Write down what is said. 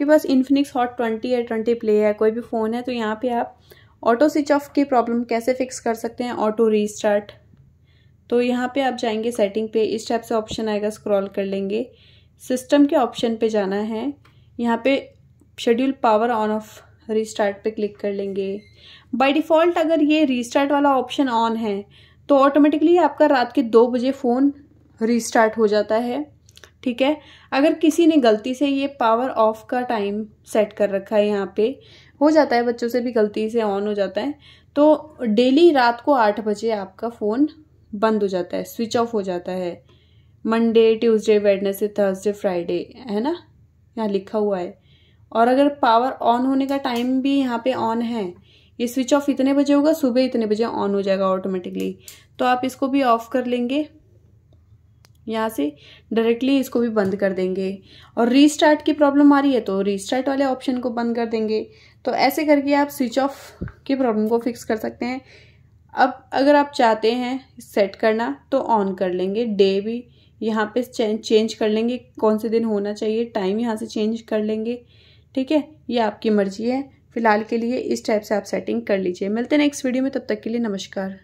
आपके पास Infinix Hot twenty या ट्वेंटी प्ले है कोई भी फ़ोन है तो यहाँ पे आप ऑटो स्विच ऑफ की प्रॉब्लम कैसे फिक्स कर सकते हैं ऑटो रीस्टार्ट तो यहाँ पे आप जाएंगे सेटिंग पे इस टाइप से ऑप्शन आएगा स्क्रॉल कर लेंगे सिस्टम के ऑप्शन पे जाना है यहाँ पे schedule power on off restart पे क्लिक कर लेंगे बाय डिफ़ॉल्ट अगर ये रीस्टार्ट वाला ऑप्शन ऑन है तो ऑटोमेटिकली आपका रात के दो बजे फ़ोन रीस्टार्ट हो जाता है ठीक है अगर किसी ने गलती से ये पावर ऑफ का टाइम सेट कर रखा है यहाँ पे हो जाता है बच्चों से भी गलती से ऑन हो जाता है तो डेली रात को आठ बजे आपका फ़ोन बंद हो जाता है स्विच ऑफ हो जाता है Monday Tuesday Wednesday Thursday Friday है ना यहाँ लिखा हुआ है और अगर पावर ऑन होने का टाइम भी यहाँ पे ऑन है ये स्विच ऑफ इतने बजे होगा सुबह इतने बजे ऑन हो जाएगा ऑटोमेटिकली तो आप इसको भी ऑफ कर लेंगे यहाँ से डायरेक्टली इसको भी बंद कर देंगे और रीस्टार्ट की प्रॉब्लम आ रही है तो रीस्टार्ट वाले ऑप्शन को बंद कर देंगे तो ऐसे करके आप स्विच ऑफ की प्रॉब्लम को फिक्स कर सकते हैं अब अगर आप चाहते हैं सेट करना तो ऑन कर लेंगे डे भी यहाँ पे चेंज कर लेंगे कौन से दिन होना चाहिए टाइम यहाँ से चेंज कर लेंगे ठीक है ये आपकी मर्जी है फिलहाल के लिए इस टाइप से आप सेटिंग कर लीजिए मिलते हैं नेक्स्ट वीडियो में तब तक के लिए नमस्कार